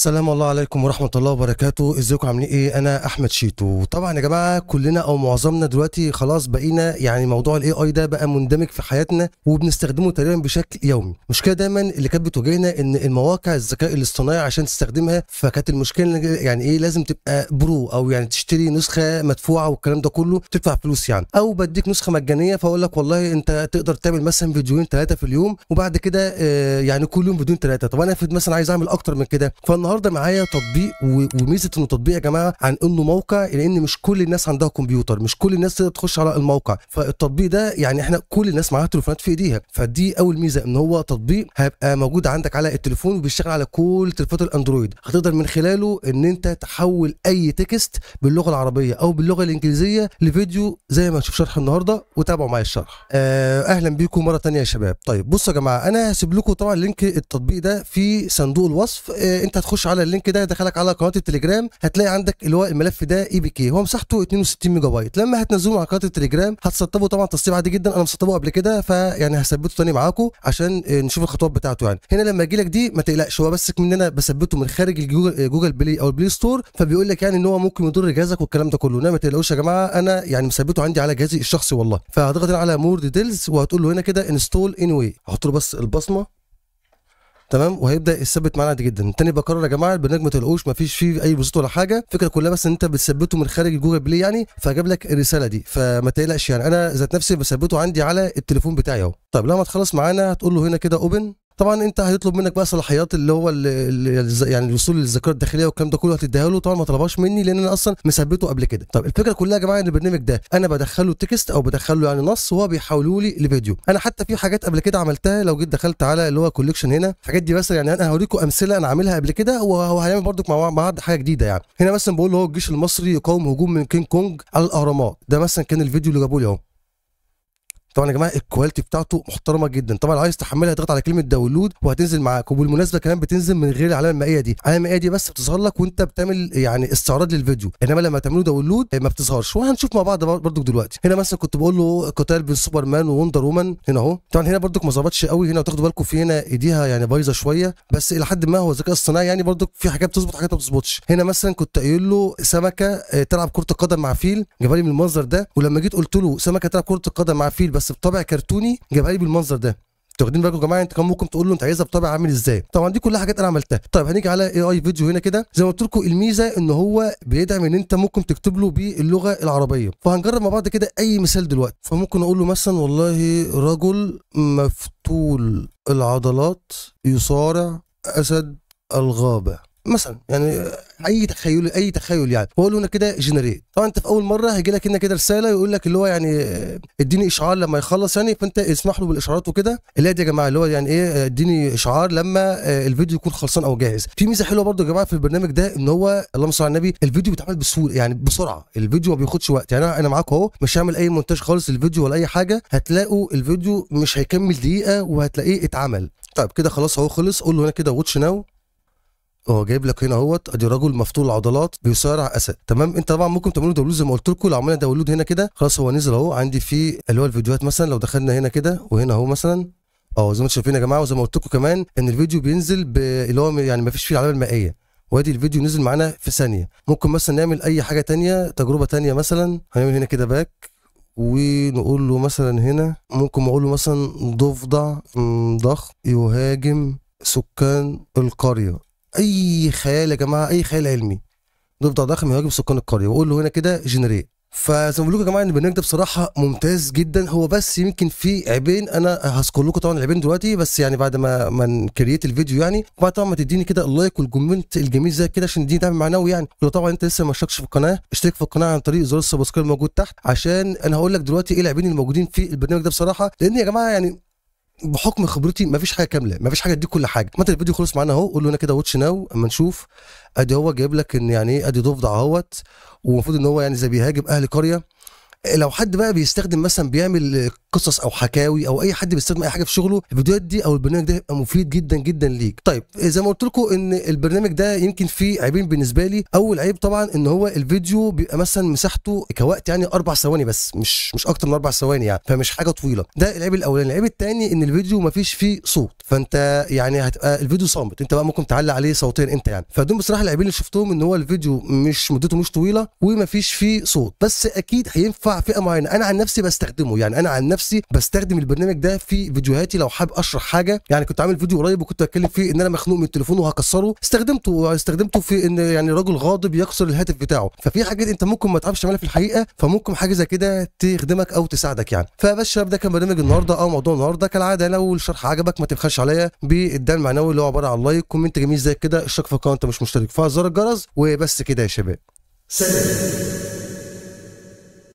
السلام الله عليكم ورحمة الله وبركاته ازيكم عاملين ايه انا احمد شيتو طبعا يا جماعة كلنا او معظمنا دلوقتي خلاص بقينا يعني موضوع الاي اي ده بقى مندمج في حياتنا وبنستخدمه تقريبا بشكل يومي المشكلة دايما اللي كانت بتواجهنا ان المواقع الذكاء الاصطناعي عشان تستخدمها فكانت المشكلة يعني ايه لازم تبقى برو او يعني تشتري نسخة مدفوعة والكلام ده كله تدفع فلوس يعني او بديك نسخة مجانية فاقول لك والله انت تقدر تعمل مثلا فيديوهين ثلاثة في اليوم وبعد كده آه، يعني كل يوم بدون ثلاثة طب انا مثلا عايز اعمل اكتر من كده النهارده معايا تطبيق وميزه انه تطبيق يا جماعه عن انه موقع لان مش كل الناس عندها كمبيوتر مش كل الناس تقدر تخش على الموقع فالتطبيق ده يعني احنا كل الناس معاها تليفونات في ايديها فدي اول ميزه ان هو تطبيق هيبقى موجود عندك على التليفون وبيشتغل على كل تليفونات الاندرويد هتقدر من خلاله ان انت تحول اي تكست باللغه العربيه او باللغه الانجليزيه لفيديو زي ما هنشوف شرح النهارده وتابعوا معايا الشرح آه، اهلا بيكم مره ثانيه يا شباب طيب بصوا يا جماعه انا هسيب لكم طبعا لينك التطبيق ده في صندوق الوصف آه، انت هتخش تخش على اللينك ده هيدخلك على قناه التليجرام هتلاقي عندك اللي هو الملف ده اي بي كي هو مساحته 62 ميجا بايت لما هتنزله على قناه التليجرام هتسطبه طبعا تسطيب عادي جدا انا مسطبه قبل كده فيعني هثبته تاني معاكم عشان آه، نشوف الخطوات بتاعته يعني هنا لما اجي لك دي ما تقلقش هو بس مننا بثبته من خارج الجوجل آه، جوجل بلاي او البلاي ستور فبيقول لك يعني ان هو ممكن يضر جهازك والكلام ده كله انما ما تقلقوش يا جماعه انا يعني مثبته عندي على جهازي الشخصي والله فهتضغط هنا على مور ديتيلز وهتقول له هنا كده انستول اني واي هحط له بس البصمه تمام وهيبدا يثبت معانا عادي جدا تاني بكرر يا جماعه البرنامج ما تلقوش ما فيش فيه اي بوست ولا حاجه الفكره كلها بس ان انت بتثبته من خارج جوجل بلاي يعني فجاب لك الرساله دي فما تقلقش يعني انا ذات نفسي بثبته عندي على التليفون بتاعي اهو طب لما تخلص معانا هتقول له هنا كده اوبن طبعا انت هيطلب منك بقى صلاحيات اللي هو اللي يعني الوصول للذاكره الداخليه والكلام ده كله هتديها له طبعا ما طلبهاش مني لان انا اصلا مثبته قبل كده طب الفكره كلها يا جماعه ان البرنامج ده انا بدخله تكست او بدخله يعني نص وهو بيحوله لي لفيديو انا حتى في حاجات قبل كده عملتها لو جيت دخلت على اللي هو كوليكشن هنا الحاجات دي مثلا يعني انا هوريكم امثله انا عاملها قبل كده وهو هيعمل برضك مع بعض حاجه جديده يعني هنا مثلا بقول له الجيش المصري يقاوم هجوم من كينج كونج على الاهرامات ده مثلا كان الفيديو اللي جابوه لي اهو طبعا يا جماعه الكواليتي بتاعته محترمه جدا طبعا لو عايز تحملها تضغط على كلمه داونلود وهتنزل معاك وبالمناسبه كمان بتنزل من غير العلامه المائيه دي العلامه المائيه دي بس بتظهر لك وانت بتعمل يعني استعراض للفيديو انما لما تعمله داونلود إيه، ما بتظهرش وهنشوف مع بعض برضك دلوقتي هنا مثلا كنت بقول له قتال بين سوبر مان ووندر وومن هنا اهو طبعا هنا برضك ما ظبطش قوي هنا وتاخدوا بالكم في هنا ايديها يعني بايظه شويه بس الى حد ما هو ذكاء اصطناعي يعني برضك في حاجات بتظبط حاجات ما بتظبطش هنا مثلا كنت قايل له سمكه آه، تلعب كره القدم مع فيل جابالي من المنظر ده ولما جيت قلت له سمكه تلعب كره القدم مع فيل بس بطابع كرتوني جابها لي بالمنظر ده انتوا واخدين بالكم يا جماعه انت كان ممكن تقول له انت عايزها بطابع عامل ازاي طبعا دي كلها حاجات انا عملتها طيب هنيجي على اي اي فيديو هنا كده زي ما قلت لكم الميزه ان هو بيدعم ان انت ممكن تكتب له باللغه العربيه فهنجرب مع بعض كده اي مثال دلوقتي فممكن اقول له مثلا والله رجل مفتول العضلات يصارع اسد الغابه مثلا يعني اي تخيل اي تخيل يعني هو له كده جنريت طبعا انت في اول مره هيجي لك هنا كده رساله يقول لك اللي هو يعني آه، اديني اشعار لما يخلص يعني فانت اسمح له بالاشعارات وكده اللي دي يا جماعه اللي هو يعني ايه آه، اديني اشعار لما آه، الفيديو يكون خلصان او جاهز في ميزه حلوه برده يا جماعه في البرنامج ده ان هو اللهم صل على النبي الفيديو بيتعمل بسهوله يعني بسرعه الفيديو ما بياخدش وقت يعني انا معاك اهو مش هعمل اي مونتاج خالص الفيديو ولا اي حاجه هتلاقوا الفيديو مش هيكمل دقيقه وهتلاقيه اتعمل طيب كده خلاص اهو خلص قول له هنا كده واتش ناو هو جايب لك هنا اهوت ادي رجل مفتول العضلات بيصارع اسد تمام انت طبعا ممكن تعملوا دبلود زي ما قلت لكم لو عملنا دبلود هنا كده خلاص هو نزل اهو عندي في اللي هو الفيديوهات مثلا لو دخلنا هنا كده وهنا اهو مثلا اه زي ما انتم شايفين يا جماعه وزي ما قلت لكم كمان ان الفيديو بينزل ب... اللي هو يعني ما فيش فيه العلامه المائيه وادي الفيديو نزل معانا في ثانيه ممكن مثلا نعمل اي حاجه ثانيه تجربه ثانيه مثلا هنعمل هنا كده باك ونقول له مثلا هنا ممكن اقول له مثلا ضفدع ضخم يهاجم سكان القريه اي خيال يا جماعه اي خيال علمي نبدا ضخم يواجه سكان القريه واقول له هنا كده جنريت فزي ما بقول لكم يا جماعه ان البرنامج ده بصراحه ممتاز جدا هو بس يمكن في عيبين انا هذكر لكم طبعا العيبين دلوقتي بس يعني بعد ما ما نكريت الفيديو يعني وبعد طبعا ما تديني كده اللايك والكومنت الجميل زي كده عشان دي دعم معنوي يعني ولو طبعا انت لسه ما اشتركتش في القناه اشترك في القناه عن طريق زر السبسكرايب الموجود تحت عشان انا هقول لك دلوقتي ايه العيبين الموجودين في البرنامج ده بصراحه لان يا جماعه يعني بحكم خبرتي مفيش حاجه كامله مفيش حاجه تديك كل حاجه ما انت الفيديو خلص معانا اهو قول له انا كده واتش ناو اما نشوف ادي هو جايب لك ان يعني ايه ادي ضفدع اهوت ومفروض ان هو يعني زي بيهاجم اهل قريه لو حد بقى بيستخدم مثلا بيعمل قصص او حكاوي او اي حد بيستخدم اي حاجه في شغله الفيديوهات دي او البرنامج ده هيبقى مفيد جدا جدا ليك طيب زي ما قلت لكم ان البرنامج ده يمكن فيه عيبين بالنسبه لي اول عيب طبعا ان هو الفيديو بيبقى مثلا مساحته كوقت يعني اربع ثواني بس مش مش اكتر من اربع ثواني يعني فمش حاجه طويله ده العيب الاولاني العيب الثاني ان الفيديو مفيش فيه صوت فانت يعني هتبقى الفيديو صامت انت بقى ممكن تعلق عليه صوتين انت يعني فدول بصراحه العيبين اللي شفتهم ان هو الفيديو مش مدته مش طويله ومفيش فيه صوت بس اكيد هينفع فئه معينه انا عن نفسي بستخدمه يعني انا عن نفسي نفسي بستخدم البرنامج ده في فيديوهاتي لو حابب اشرح حاجه يعني كنت عامل فيديو قريب وكنت بتكلم فيه ان انا مخنوق من التليفون وهكسره استخدمته استخدمته في ان يعني راجل غاضب يكسر الهاتف بتاعه ففي حاجات انت ممكن ما تعرفش تعملها في الحقيقه فممكن حاجه زي كده تخدمك او تساعدك يعني شباب ده كان برنامج النهارده او موضوع النهارده كالعاده لو الشرح عجبك ما تبخلش عليا بالدعم المعنوي اللي هو عباره عن لايك كومنت جميل زي كده اشترك في القناه انت مش مشترك فزر الجرس وبس كده يا شباب سلام